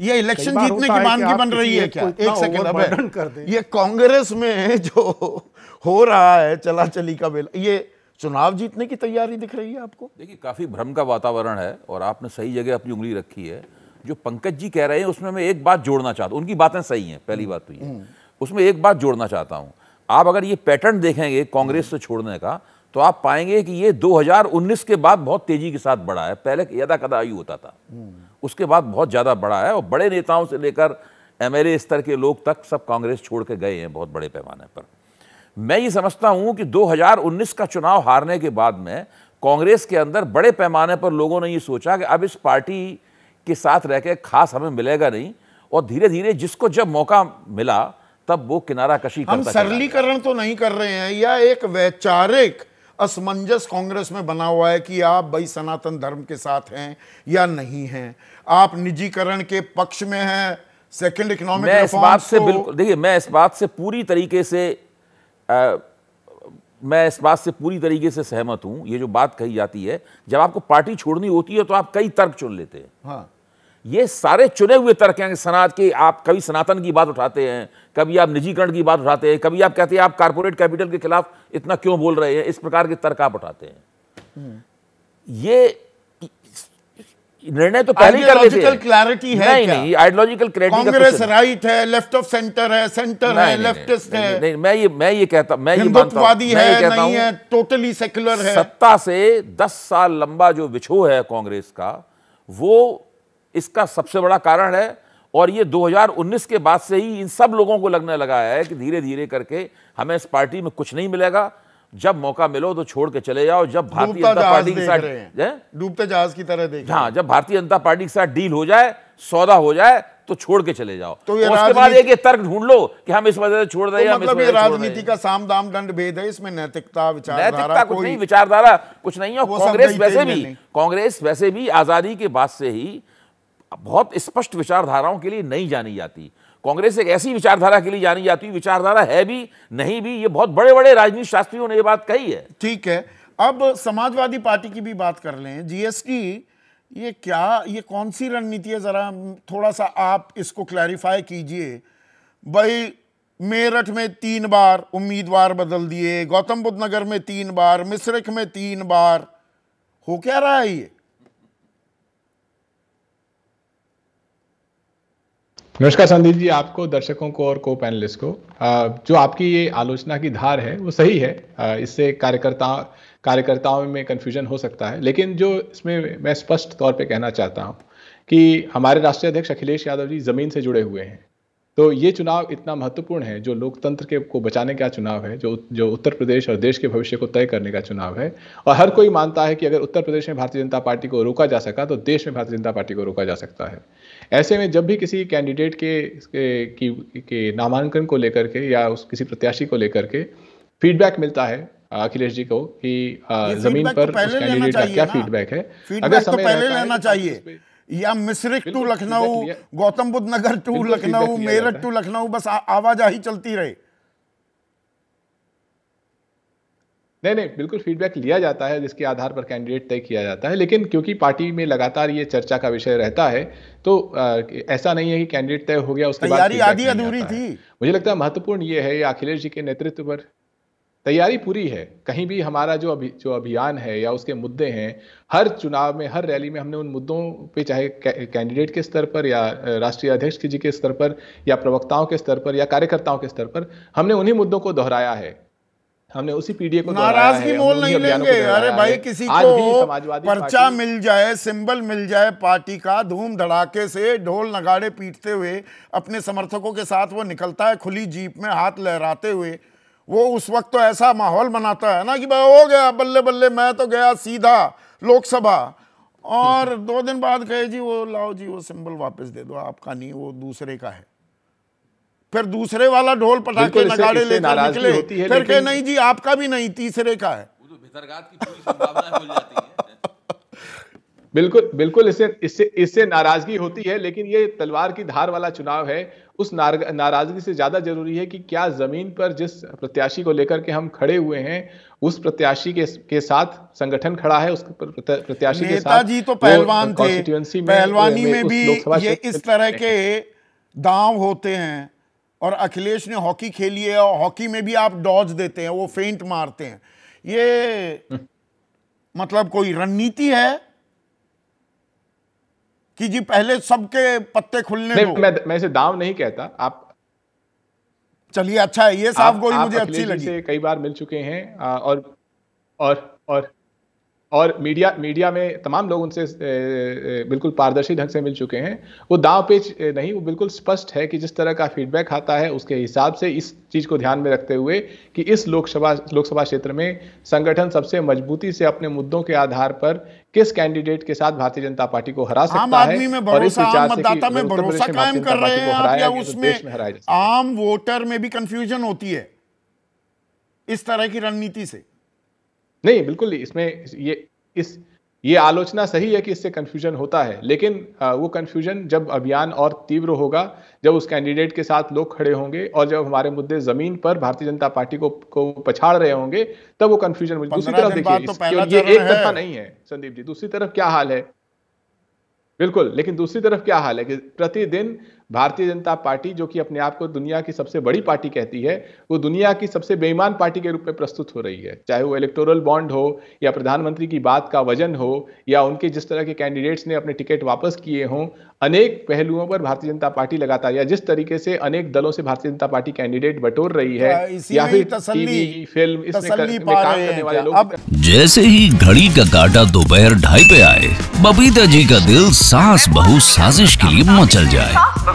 ये इलेक्शन जीतने की मांग की बन रही है क्या एक सेकंड अब ये कांग्रेस में जो हो रहा है चला चली का बेला ये चुनाव जीतने की तैयारी दिख रही है आपको देखिए काफ़ी भ्रम का वातावरण है और आपने सही जगह अपनी उंगली रखी है जो पंकज जी कह रहे हैं उसमें मैं एक बात जोड़ना चाहता हूँ उनकी बातें सही हैं पहली हम्म, बात तो ये हम्म। उसमें एक बात जोड़ना चाहता हूँ आप अगर ये पैटर्न देखेंगे कांग्रेस से छोड़ने का तो आप पाएंगे कि ये 2019 के बाद बहुत तेज़ी के साथ बढ़ा है पहले यदा कदा आयु होता था उसके बाद बहुत ज़्यादा बढ़ा है और बड़े नेताओं से लेकर एम स्तर के लोग तक सब कांग्रेस छोड़ के गए हैं बहुत बड़े पैमाने पर मैं ये समझता हूँ कि 2019 का चुनाव हारने के बाद में कांग्रेस के अंदर बड़े पैमाने पर लोगों ने ये सोचा कि अब इस पार्टी के साथ रह के खास हमें मिलेगा नहीं और धीरे धीरे जिसको जब मौका मिला तब वो किनारा कशी हम सरलीकरण तो नहीं कर रहे हैं या एक वैचारिक असमंजस कांग्रेस में बना हुआ है कि आप भाई सनातन धर्म के साथ हैं या नहीं हैं आप निजीकरण के पक्ष में हैं सेकंड इकोनॉमिक मैं इस बात से बिल्कुल देखिए मैं इस बात से पूरी तरीके से आ, मैं इस बात से पूरी तरीके से सहमत हूं ये जो बात कही जाती है जब आपको पार्टी छोड़नी होती है तो आप कई तर्क चुन लेते हैं हाँ ये सारे चुने हुए तर्क हैं सनात के आप कभी सनातन की बात उठाते हैं कभी आप निजीकरण की बात उठाते हैं कभी आप कहते हैं आप कारपोरेट कैपिटल के खिलाफ इतना क्यों बोल रहे हैं इस प्रकार के तर्क आप उठाते हैं ये निर्णय तो पहले कर लेते हैं क्लैरिटी है नहीं क्या? नहीं आइडियोलॉजिकल क्लैरिटी कांग्रेस राइट है लेफ्ट ऑफ सेंटर है सेंटर है लेफ्टिस्ट है नहीं, मैं ये मैं ये कहता मैं ये मानता हूं है नहीं है टोटली सेक्युलर है सत्ता से 10 साल लंबा जो बिछो है कांग्रेस का वो इसका सबसे बड़ा कारण है और ये 2019 के बाद से ही इन सब लोगों को लगने लगा है कि धीरे धीरे करके हमें इस पार्टी में कुछ नहीं मिलेगा जब मौका मिलो तो छोड़ के चले जाओ जब भारतीय जनता पार्टी के साथ डूबते जहाज की तरह देख हाँ जब भारतीय जनता पार्टी के साथ डील हो जाए सौदा हो जाए तो छोड़ के चले जाओ तो ये उसके बाद एक तर्क ढूंढ लो कि हम इस वजह से छोड़ रहे तो मतलब ये राजनीति का साम दाम दंड भेद है इसमें नैतिकता विचारधारा कुछ नहीं विचारधारा कुछ नहीं है कांग्रेस तो वैसे भी कांग्रेस वैसे भी आजादी के बाद से ही बहुत स्पष्ट विचारधाराओं के लिए नहीं जानी जाती कांग्रेस एक ऐसी विचारधारा के लिए जानी जाती विचारधारा है भी नहीं भी ये बहुत बड़े बड़े राजनीति शास्त्रियों ने ये बात कही है ठीक है अब समाजवादी पार्टी की भी बात कर लें जीएसटी ये क्या ये कौन सी रणनीति है ज़रा थोड़ा सा आप इसको क्लैरिफाई कीजिए भाई मेरठ में तीन बार उम्मीदवार बदल दिए गौतम बुद्ध नगर में तीन बार मिश्रिक में तीन बार हो क्या रहा है ये नमस्कार संदीप जी आपको दर्शकों को और को पैनलिस्ट को जो आपकी ये आलोचना की धार है वो सही है इससे कार्यकर्ता कार्यकर्ताओं में कन्फ्यूजन हो सकता है लेकिन जो इसमें मैं स्पष्ट तौर पे कहना चाहता हूँ कि हमारे राष्ट्रीय अध्यक्ष अखिलेश यादव जी ज़मीन से जुड़े हुए हैं तो ये चुनाव इतना महत्वपूर्ण है जो लोकतंत्र के को बचाने का चुनाव है जो जो उत्तर प्रदेश और देश के भविष्य को तय करने का चुनाव है और हर कोई मानता है कि अगर उत्तर प्रदेश में भारतीय जनता पार्टी को रोका जा सका तो देश में भारतीय जनता पार्टी को रोका जा सकता है ऐसे में जब भी किसी कैंडिडेट के के, के, के नामांकन को लेकर के या उस किसी प्रत्याशी को लेकर के फीडबैक मिलता है अखिलेश जी को कि जमीन तो पर तो उस कैंडिडेट का क्या फीडबैक है अगर तो समय लेना चाहिए या Misrikh to Lucknow Gautam Buddha Nagar to Lucknow Meerut to Lucknow bus आवाजाही चलती रहे नहीं नहीं बिल्कुल फीडबैक लिया जाता है जिसके आधार पर कैंडिडेट तय किया जाता है लेकिन क्योंकि पार्टी में लगातार ये चर्चा का विषय रहता है तो आ, ऐसा नहीं है कि कैंडिडेट तय हो गया उसके बाद आधी अधूरी थी मुझे लगता है महत्वपूर्ण ये है अखिलेश जी के नेतृत्व पर तैयारी पूरी है कहीं भी हमारा जो अभी जो अभियान है या उसके मुद्दे हैं हर चुनाव में हर रैली में हमने उन मुद्दों पे चाहे कैंडिडेट के स्तर पर या राष्ट्रीय अध्यक्ष जी के स्तर पर या प्रवक्ताओं के स्तर पर या कार्यकर्ताओं के स्तर पर हमने उन्हीं मुद्दों को दोहराया है हमने उसी पीडीए को नाराजगी मोल नहीं लेंगे अरे भाई किसी को पर्चा मिल जाए सिंबल मिल जाए पार्टी का धूम धड़ाके से ढोल नगाड़े पीटते हुए अपने समर्थकों के साथ वो निकलता है खुली जीप में हाथ लहराते हुए वो उस वक्त तो ऐसा माहौल बनाता है ना कि भाई हो गया बल्ले बल्ले मैं तो गया सीधा लोकसभा और दो दिन बाद कहे जी वो लाओ जी वो सिंबल वापस दे दो आपका नहीं वो दूसरे का है फिर दूसरे वाला ढोल पटाखे नगाड़े लेकर निकले फिर कहे नहीं जी आपका भी नहीं तीसरे का है तो बिल्कुल बिल्कुल इससे इससे इससे नाराजगी होती है लेकिन ये तलवार की धार वाला चुनाव है उस नार, नाराजगी से ज्यादा जरूरी है कि क्या जमीन पर जिस प्रत्याशी को लेकर के हम खड़े हुए हैं उस प्रत्याशी के के साथ संगठन खड़ा है उस प्रत्याशी के साथ जी तो पहलवान थे पहलवानी में, में भी ये इस तरह के दांव होते हैं और अखिलेश ने हॉकी खेली है और हॉकी में भी आप डॉज देते हैं वो फेंट मारते हैं ये हम्म। मतलब कोई रणनीति है कि जी पहले सबके पत्ते खुलने दो मैं मैं इसे दाव नहीं कहता आप चलिए अच्छा है ये साफ गोली मुझे अच्छी लगी कई बार मिल चुके हैं और और और और मीडिया मीडिया में तमाम लोग उनसे बिल्कुल पारदर्शी ढंग से मिल चुके हैं वो दाव पेच नहीं वो बिल्कुल स्पष्ट है कि जिस तरह का फीडबैक आता है उसके हिसाब से इस चीज़ को ध्यान में रखते हुए कि इस लोकसभा लोकसभा क्षेत्र में संगठन सबसे मजबूती से अपने मुद्दों के आधार पर किस कैंडिडेट के साथ भारतीय जनता पार्टी को हरा सकता है में भरोसा कायम कर रहे हैं तो उसमें आम वोटर में भी कंफ्यूजन होती है इस तरह की रणनीति से नहीं बिल्कुल इसमें ये इस ये आलोचना सही है कि इससे कन्फ्यूजन होता है लेकिन वो कन्फ्यूजन जब अभियान और तीव्र होगा जब उस कैंडिडेट के साथ लोग खड़े होंगे और जब हमारे मुद्दे जमीन पर भारतीय जनता पार्टी को को पछाड़ रहे होंगे तब वो कन्फ्यूजन दूसरी तरफ देखिए तो ये एक तरफा नहीं है संदीप जी दूसरी तरफ क्या हाल है बिल्कुल लेकिन दूसरी तरफ क्या हाल है कि प्रतिदिन भारतीय जनता पार्टी जो कि अपने आप को दुनिया की सबसे बड़ी पार्टी कहती है वो दुनिया की सबसे बेईमान पार्टी के रूप में प्रस्तुत हो रही है चाहे वो इलेक्टोरल बॉन्ड हो या प्रधानमंत्री की बात का वजन हो या उनके जिस तरह के कैंडिडेट्स ने अपने टिकट वापस किए हों अनेक पहलुओं पर भारतीय जनता पार्टी लगातार या जिस तरीके से अनेक दलों से भारतीय जनता पार्टी कैंडिडेट बटोर रही है हाँ, या फिर टीवी फिल्म जैसे ही घड़ी का काटा दोपहर ढाई पे आए बबीता जी का दिल सास बहु साजिश के लिए मचल जाए